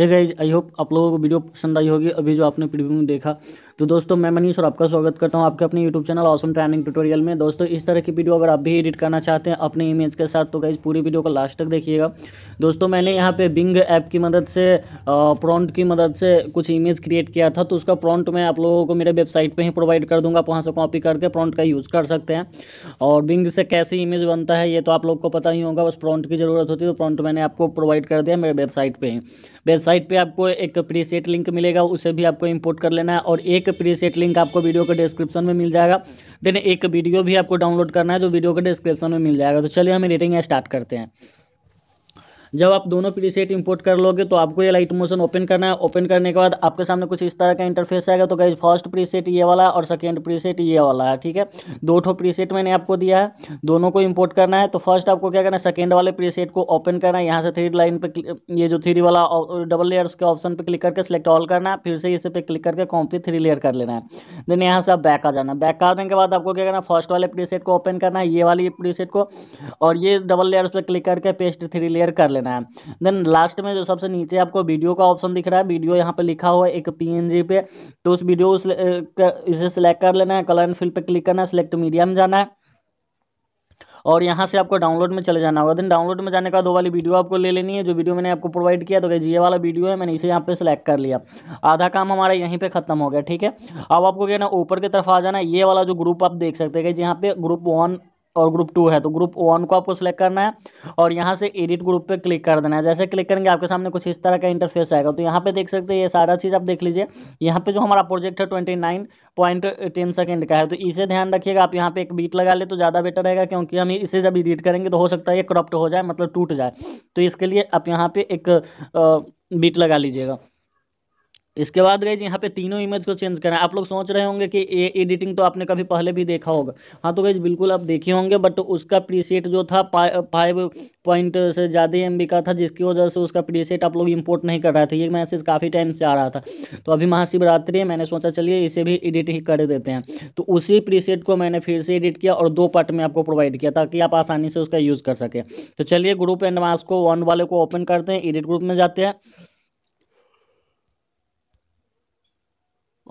ये guys I hope आप लोगों को वीडियो पसंद आई होगी अभी जो आपने प्रीव्यू में देखा तो दोस्तों मैं मनीष और आपका स्वागत करता हूं आपके अपने YouTube channel awesome training tutorial में दोस्तों इस तरह की वीडियो अगर आप भी एडिट करना चाहते हैं अपने इमेज के साथ तो गाइज पूरी वीडियो को लास्ट तक देखिएगा दोस्तों मैंने यहाँ पे बिंग ऐप की मदद से प्रॉन्ट की मदद से कुछ इमेज क्रिएट किया था तो उसका प्रॉन्ट मैं आप लोगों को मेरे वेबसाइट पर ही प्रोवाइड कर दूँगा आप वहाँ से कॉपी करके प्रॉन्ट का यूज़ कर सकते हैं और बिंग से कैसे इमेज बनता है ये तो आप लोग को पता ही होगा बस प्रॉन्ट की ज़रूरत होती है तो प्रॉन्ट मैंने आपको प्रोवाइड कर दिया मेरे वेबसाइट पर ही वेबसाइट पर आपको एक प्रीसेट लिंक मिलेगा उसे भी आपको इम्पोर्ट कर लेना है और एक लिंक प्री सेट लिंक आपको वीडियो के डिस्क्रिप्शन में मिल जाएगा देन एक वीडियो भी आपको डाउनलोड करना है जो वीडियो के डिस्क्रिप्शन में मिल जाएगा तो चलिए हम रेटिंग स्टार्ट करते हैं जब आप दोनों पी इंपोर्ट कर लोगे तो आपको ये लाइट मोशन ओपन करना है ओपन करने के बाद आपके सामने कुछ इस तरह का इंटरफेस आएगा तो गाइज फर्स्ट प्रीसेट ये वाला और सेकेंड प्रीसेट ये वाला है ठीक है दो ठो प्रीसेट मैंने आपको दिया है दोनों को इम्पोर्ट करना है तो फर्स्ट आपको क्या करना है सेकेंड वाले प्रीसेट को ओपन करना है यहाँ से थ्री लाइन पे ये जो थ्री वाला डबल लेयर्स के ऑप्शन पे क्लिक करके सेलेक्ट ऑल करना है फिर से इसे पे क्लिक करके कॉम्पी थ्री लेयर कर लेना है देन यहाँ से आप बैक आ जाना बैक आने के बाद आपको क्या करना है फर्स्ट वाले प्रीसेट को ओपन करना है ये वाली प्रीसेट को और ये डबल लेयर्स पर क्लिक करके पेस्ट थ्री लेयर कर लेना लेना है देन लास्ट में जो सबसे नीचे आपको वीडियो का ऑप्शन दिख रहा है वीडियो यहाँ पे लिखा हुआ है एक पी पे तो उस वीडियो उस इसे सिलेक्ट कर लेना है कलर एंड फिल पे क्लिक करना है सिलेक्ट मीडिया में जाना है और यहाँ से आपको डाउनलोड में चले जाना होगा देन डाउनलोड में जाने का दो वाली वीडियो आपको ले लेनी है जो वीडियो मैंने आपको प्रोवाइड किया तो क्या जी वाला वीडियो है मैंने इसे यहाँ पे सिलेक्ट कर लिया आधा काम हमारा यहीं पे खत्म हो गया ठीक है अब आपको क्या ना ऊपर की तरफ आ जाना ये वाला जो ग्रुप आप देख सकते हैं कि यहाँ पे ग्रुप वन और ग्रुप टू है तो ग्रुप वन को आपको सेलेक्ट करना है और यहाँ से एडिट ग्रुप पे क्लिक कर देना है जैसे क्लिक करेंगे आपके सामने कुछ इस तरह का इंटरफेस आएगा तो यहाँ पे देख सकते हैं ये सारा चीज़ आप देख लीजिए यहाँ पे जो हमारा प्रोजेक्ट है twenty nine point ten second का है तो इसे ध्यान रखिएगा आप यहाँ पे एक बीट लगा ले तो ज़्यादा बेटर रहेगा क्योंकि हम इसे जब एडिट करेंगे तो हो सकता है ये करप्ट हो जाए मतलब टूट जाए तो इसके लिए आप यहाँ पर एक बीट लगा लीजिएगा इसके बाद गई यहाँ पे तीनों इमेज को चेंज करना है आप लोग सोच रहे होंगे कि ये एडिटिंग तो आपने कभी पहले भी देखा होगा हाँ तो गई बिल्कुल आप देखे होंगे बट उसका प्रीसेट जो था फाइव पॉइंट से ज़्यादा एम का था जिसकी वजह से उसका प्रीसेट आप लोग इंपोर्ट नहीं कर रहे थे ये मैसेज काफ़ी टाइम से आ रहा था तो अभी महाशिवरात्रि है मैंने सोचा चलिए इसे भी एडिट ही कर देते हैं तो उसी प्रीसेट को मैंने फिर से एडिट किया और दो पार्ट में आपको प्रोवाइड किया ताकि आप आसानी से उसका यूज़ कर सकें तो चलिए ग्रुप एंड मास्क को वन वाले को ओपन करते हैं एडिट ग्रुप में जाते हैं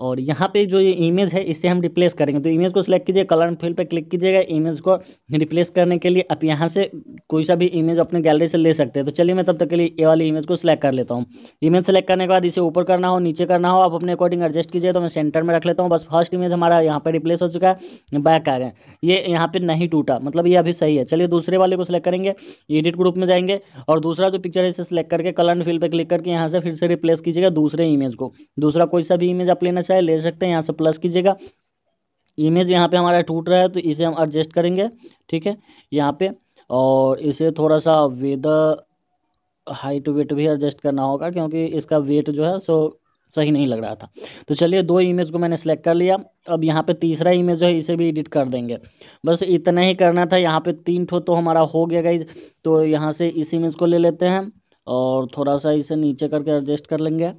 और यहाँ पे जो ये इमेज है इसे हम रिप्लेस करेंगे तो इमेज को सिलेक्ट कीजिए कलर फील्ड पे क्लिक कीजिएगा इमेज को रिप्लेस करने के लिए आप यहाँ से कोई सा भी इमेज अपने गैलरी से ले सकते हैं तो चलिए मैं तब तक के लिए ये वाली इमेज को सिलेक्ट कर लेता हूँ इमेज सेलेक्ट करने के बाद इसे ऊपर करना हो नीचे करना हो आप अपने अकॉर्डिंग एडजस्ट कीजिए तो मैं सेंटर में रख लेता हूँ बस फर्स्ट इमेज हमारा यहाँ पर रिप्लेस हो चुका है बैक आ गए ये यहाँ पर नहीं टूटा मतलब ये अभी सही है चलिए दूसरे वाले को सिलेक्ट करेंगे एडिट ग्रुप में जाएंगे और दूसरा जो पिक्चर है इसे सिलेक्ट करके कलर फील्ड पर क्लिक करके यहाँ से फिर से रिप्लेस कीजिएगा दूसरे इमेज को दूसरा कोई सा भी इमेज आप लेना अच्छा है ले सकते हैं यहाँ से प्लस कीजिएगा इमेज यहाँ पे हमारा टूट रहा है तो इसे हम एडजस्ट करेंगे ठीक है यहाँ पे और इसे थोड़ा सा वेदर हाइट वेट भी एडजस्ट करना होगा क्योंकि इसका वेट जो है सो सही नहीं लग रहा था तो चलिए दो इमेज को मैंने सेलेक्ट कर लिया अब यहाँ पे तीसरा इमेज जो है इसे भी एडिट कर देंगे बस इतना ही करना था यहाँ पे तीन ठो तो हमारा हो गया गई तो यहाँ से इस इमेज को ले लेते हैं और थोड़ा सा इसे नीचे करके एडजस्ट कर लेंगे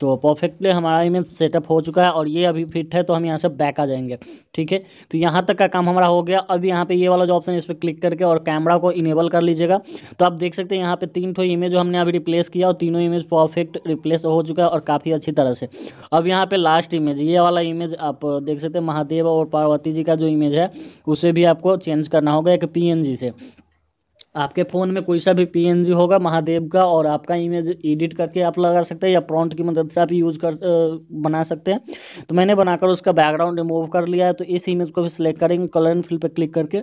तो परफेक्टली हमारा इमेज सेटअप हो चुका है और ये अभी फिट है तो हम यहाँ से बैक आ जाएंगे ठीक है तो यहाँ तक का काम हमारा हो गया अब यहाँ पे ये वाला जो ऑप्शन है इस पर क्लिक करके और कैमरा को इनेबल कर लीजिएगा तो आप देख सकते हैं यहाँ पे तीन ठो इमेज जो हमने अभी रिप्लेस किया और तीनों इमेज परफेक्ट रिप्लेस हो चुका है और काफ़ी अच्छी तरह से अब यहाँ पर लास्ट इमेज ये वाला इमेज आप देख सकते हैं महादेव और पार्वती जी का जो इमेज है उसे भी आपको चेंज करना होगा एक पी से आपके फ़ोन में कोई सा भी पीएनजी होगा महादेव का और आपका इमेज एडिट करके आप लगा सकते हैं या प्रॉन्ट की मदद से आप यूज़ कर बना सकते हैं तो मैंने बनाकर उसका बैकग्राउंड रिमूव कर लिया है तो इस इमेज को भी सिलेक्ट करेंगे कलर एंड फिल पर क्लिक करके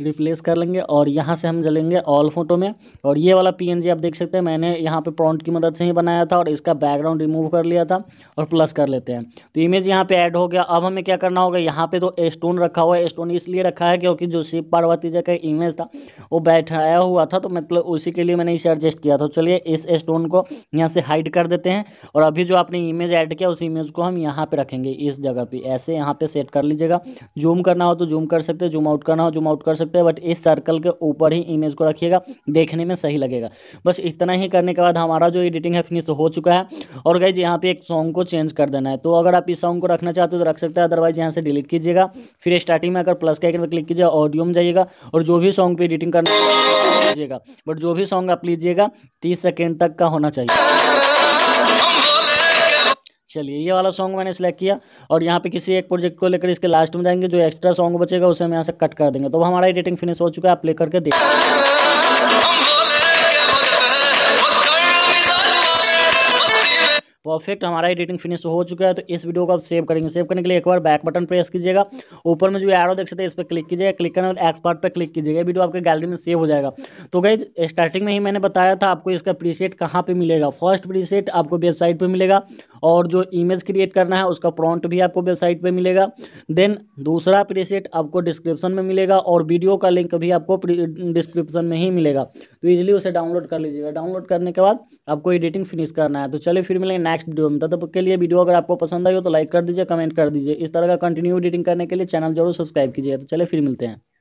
रिप्लेस कर लेंगे और यहाँ से हम जलेंगे ऑल फोटो में और ये वाला पीएनजी आप देख सकते हैं मैंने यहाँ पे प्रॉन्ट की मदद से ही बनाया था और इसका बैकग्राउंड रिमूव कर लिया था और प्लस कर लेते हैं तो इमेज यहाँ पे ऐड हो गया अब हमें क्या करना होगा यहाँ पे तो स्टोन रखा हुआ है स्टोन इसलिए रखा है क्योंकि जो शिव पार्वती जी का इमेज था वो बैठाया हुआ था तो मतलब उसी के लिए मैंने इसे एडजस्ट किया था तो चलिए इस स्टोन को यहाँ से हाइड कर देते हैं और अभी जो आपने इमेज ऐड किया उस इमेज को हम यहाँ पर रखेंगे इस जगह पर ऐसे यहाँ पर सेट कर लीजिएगा जूम करना हो तो जूम कर सकते हैं जूम आउट करना हो जूम आउट कर सकते सकते हैं बट इस सर्कल के ऊपर ही इमेज को रखिएगा देखने में सही लगेगा बस इतना ही करने के बाद हमारा जो एडिटिंग है फिनिश हो चुका है और जी यहाँ पे एक सॉन्ग को चेंज कर देना है तो अगर आप इस सॉन्ग को रखना चाहते हो तो रख सकते हैं अदरवाइज यहाँ से डिलीट कीजिएगा फिर स्टार्टिंग में अगर प्लस का एक क्लिक कीजिएगा ऑडियो में जाइएगा और जो भी सॉन्ग पर एडिटिंग करना लीजिएगा बट जो भी सॉन्ग आप लीजिएगा तीस सेकेंड तक का होना चाहिए चलिए ये वाला सॉन्ग मैंने सेलेक्ट किया और यहाँ पे किसी एक प्रोजेक्ट को लेकर इसके लास्ट में जाएंगे जो एक्स्ट्रा सॉन्ग बचेगा उसे हम यहाँ से कट कर देंगे तो हमारा एडिटिंग फिनिश हो चुका है आप ले करके देख परफेक्ट हमारा एडिटिंग फिनिश हो चुका है तो इस वीडियो को आप सेव करेंगे सेव करने के लिए एक बार बैक बटन प्रेस कीजिएगा ऊपर में जो एरो देख सकते हैं इस पर क्लिक कीजिएगा क्लिक करने बाद एक्सपर्ट पर क्लिक कीजिएगा वीडियो आपके गैलरी में सेव हो जाएगा तो गई स्टार्टिंग में ही मैंने बताया था आपको इसका प्रीसेट कहाँ पर मिलेगा फर्स्ट प्रीसेट आपको वेबसाइट पर मिलेगा और जो इमेज क्रिएट करना है उसका प्रॉन्ट भी आपको वेबसाइट पर मिलेगा देन दूसरा प्रीसेट आपको डिस्क्रिप्शन में मिलेगा और वीडियो का लिंक भी आपको डिस्क्रिप्शन में ही मिलेगा तो ईजिली उसे डाउनलोड कर लीजिएगा डाउनलोड करने के बाद आपको एडिटिंग फिनिश करना है तो चलिए फिर मिलेंगे नेक्स्ट वीडियो में तब के लिए वीडियो अगर आपको पसंद आई हो तो लाइक कर दीजिए कमेंट कर दीजिए इस तरह का कंटिन्यू एडिटिंग करने के लिए चैनल जरूर सब्सक्राइब कीजिएगा तो चलिए फिर मिलते हैं